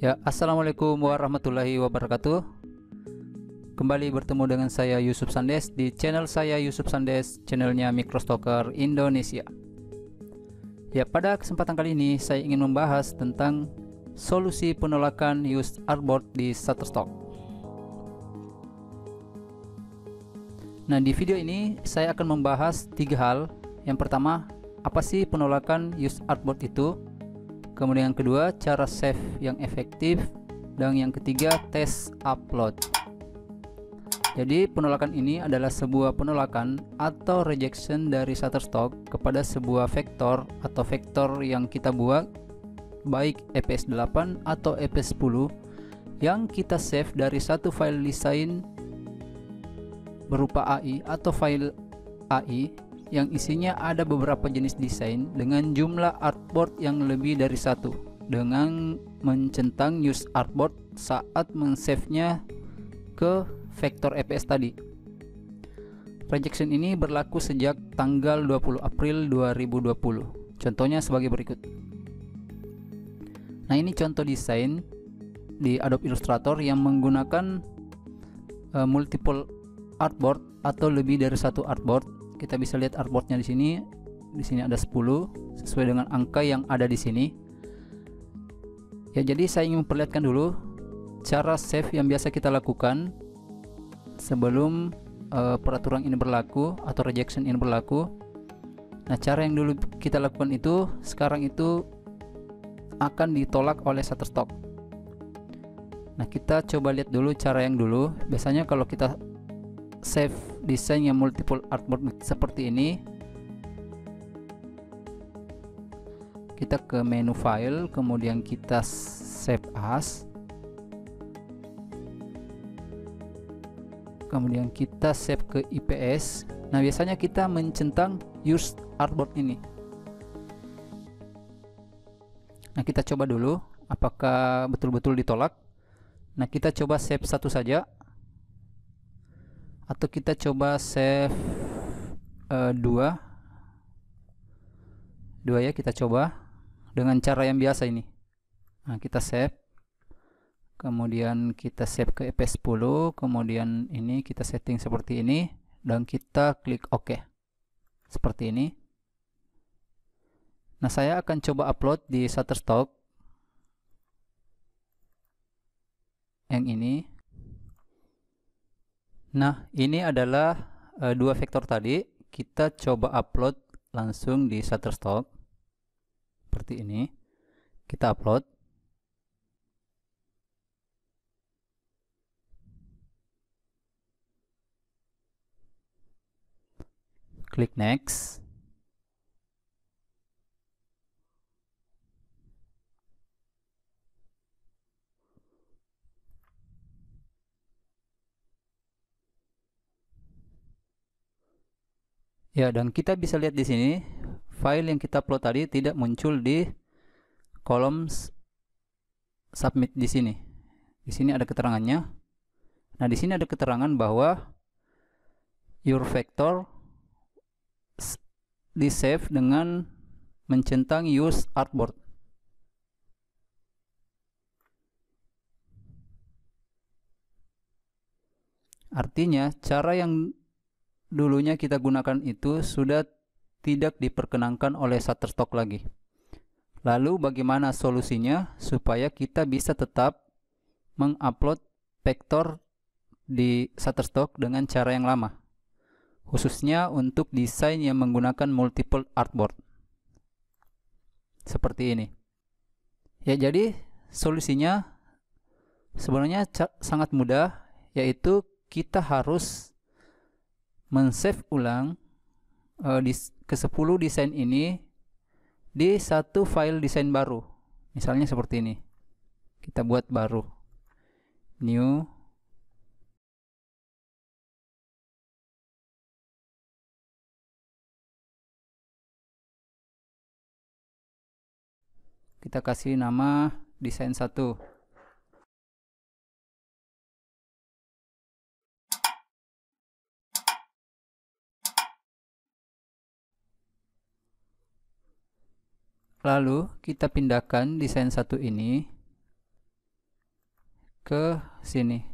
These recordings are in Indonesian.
Ya, Assalamualaikum warahmatullahi wabarakatuh Kembali bertemu dengan saya Yusuf Sandes Di channel saya Yusuf Sandes Channelnya Microstoker Indonesia Ya, pada kesempatan kali ini Saya ingin membahas tentang solusi penolakan used artboard di Shutterstock. Nah, di video ini saya akan membahas tiga hal. Yang pertama, apa sih penolakan used artboard itu? Kemudian yang kedua, cara save yang efektif. Dan yang ketiga, tes upload. Jadi, penolakan ini adalah sebuah penolakan atau rejection dari Shutterstock kepada sebuah vektor atau vektor yang kita buat baik EPS 8 atau e EPS 10 yang kita save dari satu file desain berupa AI atau file AI yang isinya ada beberapa jenis desain dengan jumlah artboard yang lebih dari satu dengan mencentang use artboard saat mensave-nya ke vektor EPS tadi. projection ini berlaku sejak tanggal 20 April 2020. Contohnya sebagai berikut. Nah, ini contoh desain di Adobe Illustrator yang menggunakan uh, multiple artboard atau lebih dari satu artboard. Kita bisa lihat artboardnya di sini. Di sini ada 10 sesuai dengan angka yang ada di sini. Ya, jadi saya ingin memperlihatkan dulu cara save yang biasa kita lakukan sebelum uh, peraturan ini berlaku atau rejection ini berlaku. Nah, cara yang dulu kita lakukan itu sekarang itu akan ditolak oleh Shutterstock. Nah, kita coba lihat dulu cara yang dulu. Biasanya kalau kita save desain yang multiple artboard seperti ini, kita ke menu file, kemudian kita save as. Kemudian kita save ke IPS. Nah, biasanya kita mencentang use artboard ini. Nah, kita coba dulu apakah betul-betul ditolak. Nah, kita coba save satu saja. Atau kita coba save uh, dua. Dua ya, kita coba dengan cara yang biasa ini. Nah, kita save. Kemudian kita save ke ep 10 kemudian ini kita setting seperti ini dan kita klik OK. Seperti ini. Nah, saya akan coba upload di Shutterstock yang ini. Nah, ini adalah e, dua vektor tadi. Kita coba upload langsung di Shutterstock seperti ini. Kita upload. Klik next. Ya, dan kita bisa lihat di sini file yang kita upload tadi tidak muncul di kolom submit di sini. Di sini ada keterangannya. Nah, di sini ada keterangan bahwa your vector di save dengan mencentang use artboard. Artinya, cara yang dulunya kita gunakan itu sudah tidak diperkenankan oleh Shutterstock lagi. Lalu bagaimana solusinya supaya kita bisa tetap mengupload vektor di Shutterstock dengan cara yang lama? Khususnya untuk desain yang menggunakan multiple artboard. Seperti ini. Ya, jadi solusinya sebenarnya sangat mudah yaitu kita harus men-save ulang uh, di ke-10 desain ini di satu file desain baru. Misalnya seperti ini. Kita buat baru. New kita kasih nama desain satu Lalu kita pindahkan desain satu ini ke sini.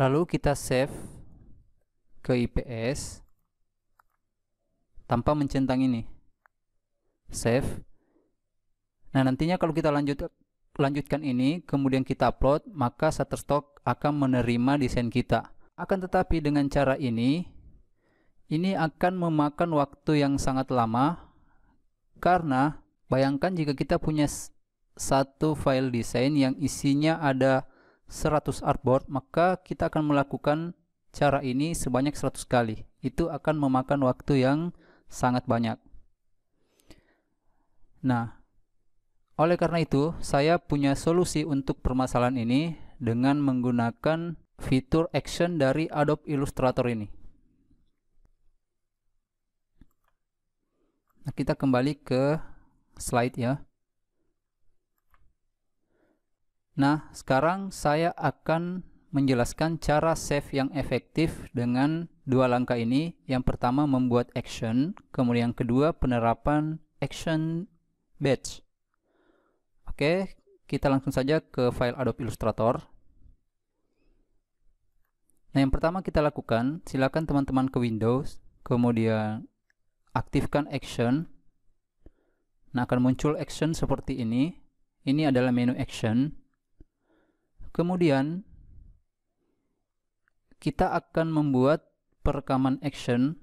Lalu kita save ke IPS tanpa mencentang ini. Save. Nah, nantinya kalau kita lanjut lanjutkan ini, kemudian kita upload, maka Shutterstock akan menerima desain kita. Akan tetapi dengan cara ini, ini akan memakan waktu yang sangat lama karena bayangkan jika kita punya satu file desain yang isinya ada 100 artboard, maka kita akan melakukan cara ini sebanyak 100 kali. Itu akan memakan waktu yang sangat banyak. Nah, oleh karena itu, saya punya solusi untuk permasalahan ini dengan menggunakan fitur action dari Adobe Illustrator ini. Nah, kita kembali ke slide ya. Nah, sekarang saya akan menjelaskan cara save yang efektif dengan dua langkah ini. Yang pertama membuat action, kemudian yang kedua penerapan action batch. Oke, kita langsung saja ke file Adobe Illustrator. Nah, yang pertama kita lakukan, silakan teman-teman ke Windows, kemudian aktifkan action. Nah, akan muncul action seperti ini. Ini adalah menu action. Kemudian kita akan membuat perekaman action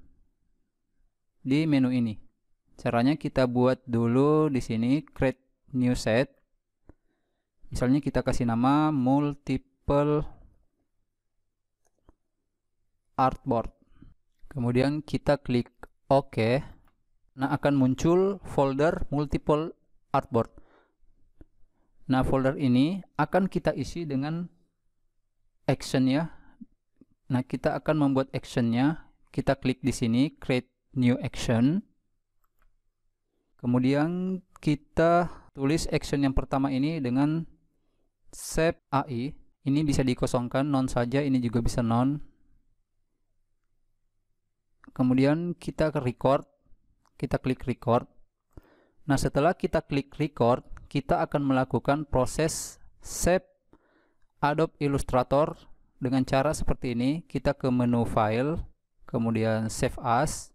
di menu ini. Caranya kita buat dulu di sini create new set. Misalnya kita kasih nama multiple artboard. Kemudian kita klik OK. Nah, akan muncul folder multiple artboard. Nah, folder ini akan kita isi dengan action ya. Nah, kita akan membuat actionnya. Kita klik di sini, create new action. Kemudian kita tulis action yang pertama ini dengan set AI ini bisa dikosongkan non saja ini juga bisa non kemudian kita ke record kita klik record nah setelah kita klik record kita akan melakukan proses save Adobe Illustrator dengan cara seperti ini kita ke menu file kemudian save as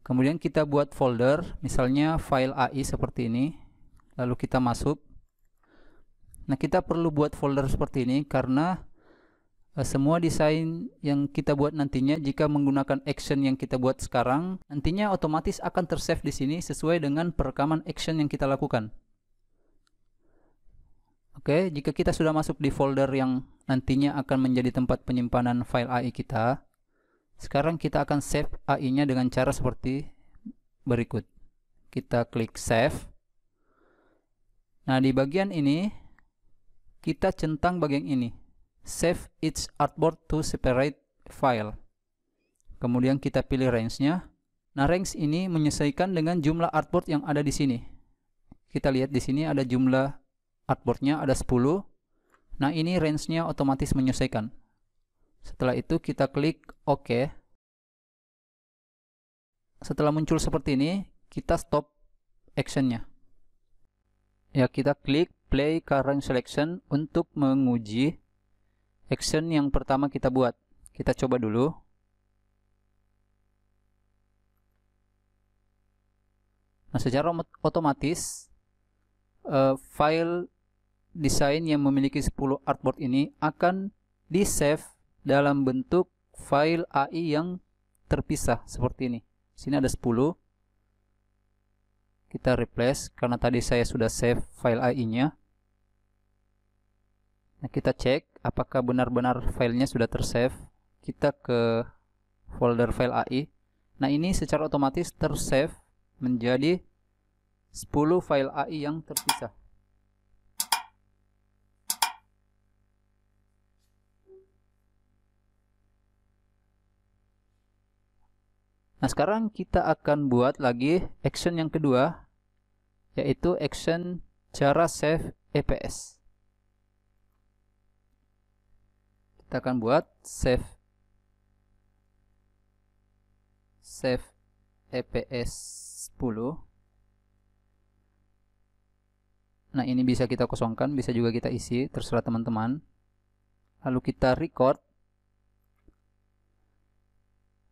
kemudian kita buat folder misalnya file AI seperti ini lalu kita masuk Nah, kita perlu buat folder seperti ini karena eh, semua desain yang kita buat nantinya jika menggunakan action yang kita buat sekarang, nantinya otomatis akan tersave di sini sesuai dengan perekaman action yang kita lakukan. Oke, jika kita sudah masuk di folder yang nantinya akan menjadi tempat penyimpanan file AI kita, sekarang kita akan save AI-nya dengan cara seperti berikut. Kita klik save. Nah, di bagian ini kita centang bagian ini. Save each artboard to separate file. Kemudian kita pilih range-nya. Nah, range ini menyesuaikan dengan jumlah artboard yang ada di sini. Kita lihat di sini ada jumlah artboardnya ada 10. Nah, ini range-nya otomatis menyesuaikan. Setelah itu kita klik OK. Setelah muncul seperti ini, kita stop actionnya. Ya, kita klik play current selection untuk menguji action yang pertama kita buat. Kita coba dulu. Nah, secara otomatis uh, file desain yang memiliki 10 artboard ini akan di-save dalam bentuk file AI yang terpisah seperti ini. Sini ada 10 kita replace karena tadi saya sudah save file AI-nya. Nah, kita cek apakah benar-benar filenya sudah tersave. Kita ke folder file AI. Nah, ini secara otomatis tersave menjadi 10 file AI yang terpisah. Nah, sekarang kita akan buat lagi action yang kedua, yaitu action cara save EPS. Kita akan buat save save e EPS 10. Nah, ini bisa kita kosongkan, bisa juga kita isi, terserah teman-teman. Lalu kita record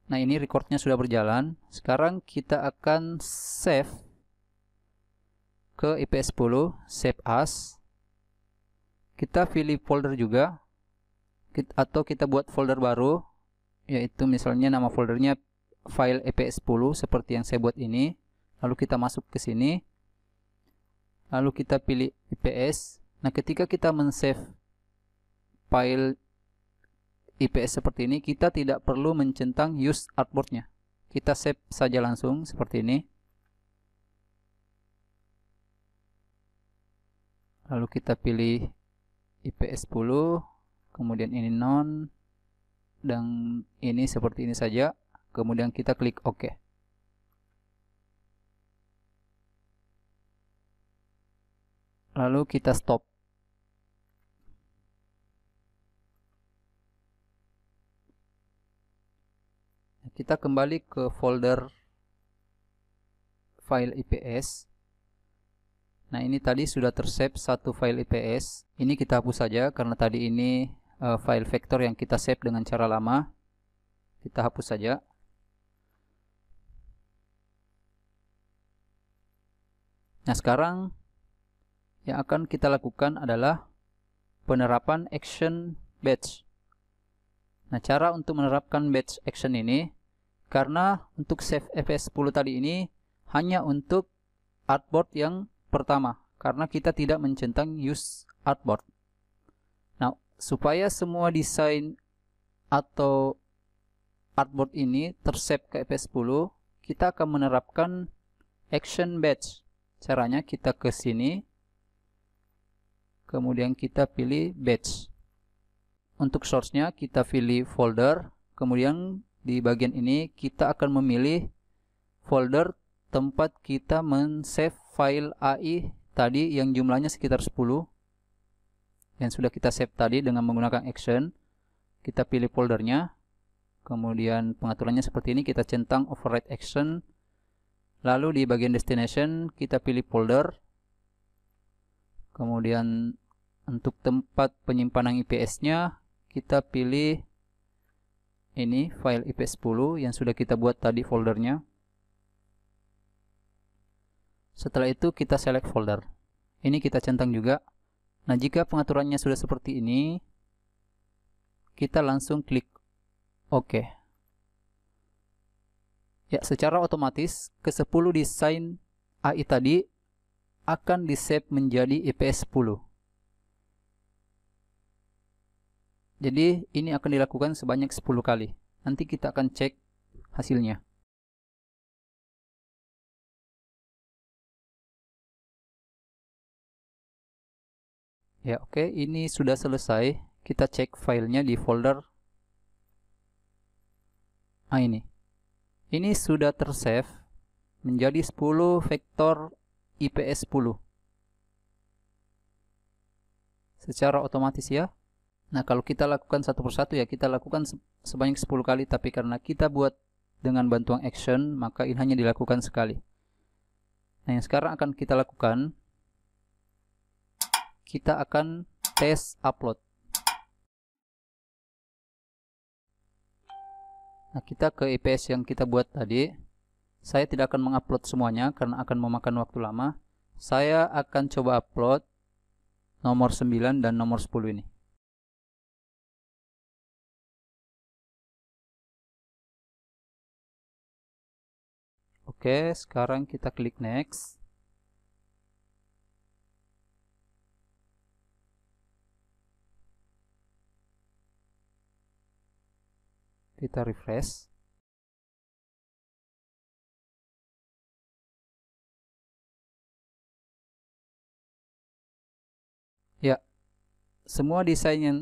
Nah ini recordnya sudah berjalan. Sekarang kita akan save ke IPS 10, save as. Kita pilih folder juga, atau kita buat folder baru, yaitu misalnya nama foldernya file IPS 10 seperti yang saya buat ini. Lalu kita masuk ke sini, lalu kita pilih IPS. Nah ketika kita men-save file IPS seperti ini kita tidak perlu mencentang use artboardnya kita save saja langsung seperti ini lalu kita pilih IPS 10 kemudian ini non dan ini seperti ini saja kemudian kita klik OK lalu kita stop kita kembali ke folder file IPS nah ini tadi sudah tersave satu file IPS ini kita hapus saja karena tadi ini uh, file vector yang kita save dengan cara lama kita hapus saja nah sekarang yang akan kita lakukan adalah penerapan action batch Nah, cara untuk menerapkan batch action ini, karena untuk save FS10 tadi ini hanya untuk artboard yang pertama karena kita tidak mencentang use artboard nah supaya semua desain atau artboard ini tersave ke FS10 kita akan menerapkan action batch caranya kita ke sini kemudian kita pilih batch untuk source-nya kita pilih folder kemudian di bagian ini kita akan memilih folder tempat kita men-save file AI tadi yang jumlahnya sekitar 10 yang sudah kita save tadi dengan menggunakan action kita pilih foldernya kemudian pengaturannya seperti ini kita centang override action lalu di bagian destination kita pilih folder kemudian untuk tempat penyimpanan IPS nya kita pilih ini file ip10 yang sudah kita buat tadi foldernya setelah itu kita select folder ini kita centang juga nah jika pengaturannya sudah seperti ini kita langsung klik OK ya secara otomatis ke 10 desain AI tadi akan di save menjadi IPS 10 Jadi ini akan dilakukan sebanyak 10 kali. Nanti kita akan cek hasilnya. Ya oke, okay. ini sudah selesai. Kita cek filenya di folder. Ah ini. Ini sudah tersave menjadi 10 vektor IPS 10. Secara otomatis ya. Nah, kalau kita lakukan satu persatu ya, kita lakukan sebanyak 10 kali, tapi karena kita buat dengan bantuan action, maka ini hanya dilakukan sekali. Nah, yang sekarang akan kita lakukan, kita akan tes upload. Nah, kita ke IPS yang kita buat tadi. Saya tidak akan mengupload semuanya karena akan memakan waktu lama. Saya akan coba upload nomor 9 dan nomor 10 ini. Oke, sekarang kita klik next. Kita refresh. Ya, semua desain yang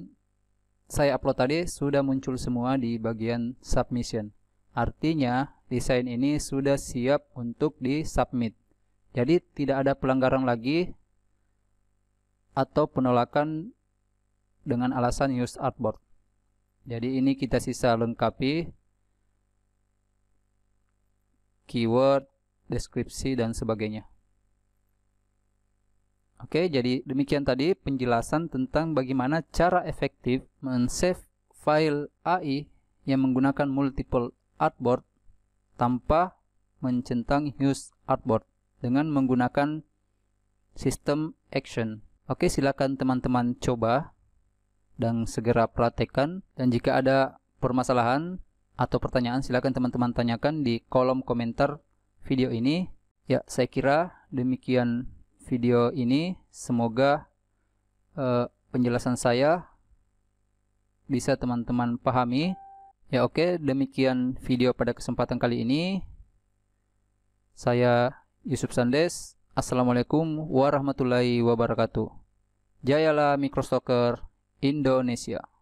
saya upload tadi sudah muncul semua di bagian submission. Artinya, desain ini sudah siap untuk di submit. Jadi tidak ada pelanggaran lagi atau penolakan dengan alasan use artboard. Jadi ini kita sisa lengkapi keyword, deskripsi dan sebagainya. Oke, jadi demikian tadi penjelasan tentang bagaimana cara efektif men-save file AI yang menggunakan multiple artboard tanpa mencentang Use artboard dengan menggunakan sistem action. Oke, silakan teman-teman coba dan segera praktekkan dan jika ada permasalahan atau pertanyaan silakan teman-teman tanyakan di kolom komentar video ini. Ya, saya kira demikian video ini. Semoga eh, penjelasan saya bisa teman-teman pahami. Ya oke, okay, demikian video pada kesempatan kali ini. Saya Yusuf Sandes. Assalamualaikum warahmatullahi wabarakatuh. Jayalah Microstocker Indonesia.